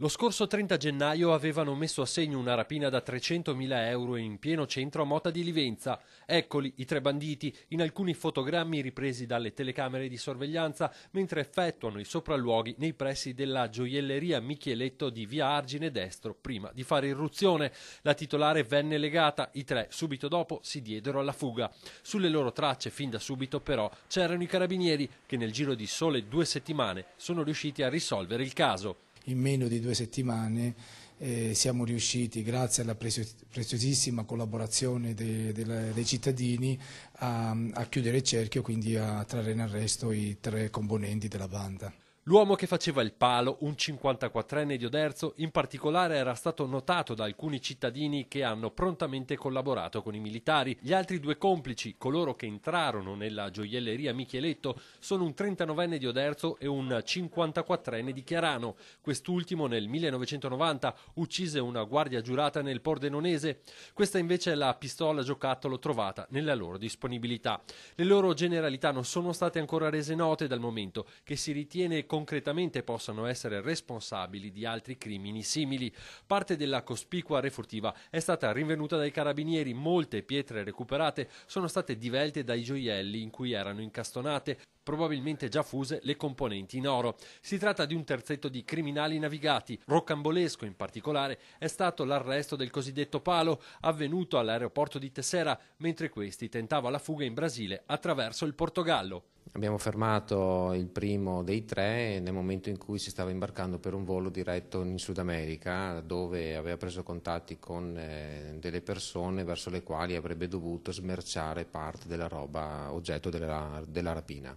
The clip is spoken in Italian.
Lo scorso 30 gennaio avevano messo a segno una rapina da 300.000 euro in pieno centro a Mota di Livenza. Eccoli i tre banditi in alcuni fotogrammi ripresi dalle telecamere di sorveglianza mentre effettuano i sopralluoghi nei pressi della gioielleria Micheletto di via Argine Destro prima di fare irruzione. La titolare venne legata, i tre subito dopo si diedero alla fuga. Sulle loro tracce fin da subito però c'erano i carabinieri che nel giro di sole due settimane sono riusciti a risolvere il caso in meno di due settimane eh, siamo riusciti, grazie alla preziosissima collaborazione de, de la, dei cittadini, a, a chiudere il cerchio e quindi a trarre in arresto i tre componenti della banda. L'uomo che faceva il palo, un 54enne di Oderzo, in particolare era stato notato da alcuni cittadini che hanno prontamente collaborato con i militari. Gli altri due complici, coloro che entrarono nella gioielleria Micheletto, sono un 39enne di Oderzo e un 54enne di Chiarano. Quest'ultimo nel 1990 uccise una guardia giurata nel Pordenonese. Questa invece è la pistola giocattolo trovata nella loro disponibilità. Le loro generalità non sono state ancora rese note dal momento che si ritiene con concretamente possano essere responsabili di altri crimini simili. Parte della cospicua refurtiva è stata rinvenuta dai carabinieri, molte pietre recuperate sono state divelte dai gioielli in cui erano incastonate, probabilmente già fuse le componenti in oro. Si tratta di un terzetto di criminali navigati. Roccambolesco in particolare è stato l'arresto del cosiddetto palo avvenuto all'aeroporto di Tessera mentre questi tentava la fuga in Brasile attraverso il Portogallo. Abbiamo fermato il primo dei tre nel momento in cui si stava imbarcando per un volo diretto in Sud America dove aveva preso contatti con eh, delle persone verso le quali avrebbe dovuto smerciare parte della roba oggetto della, della rapina.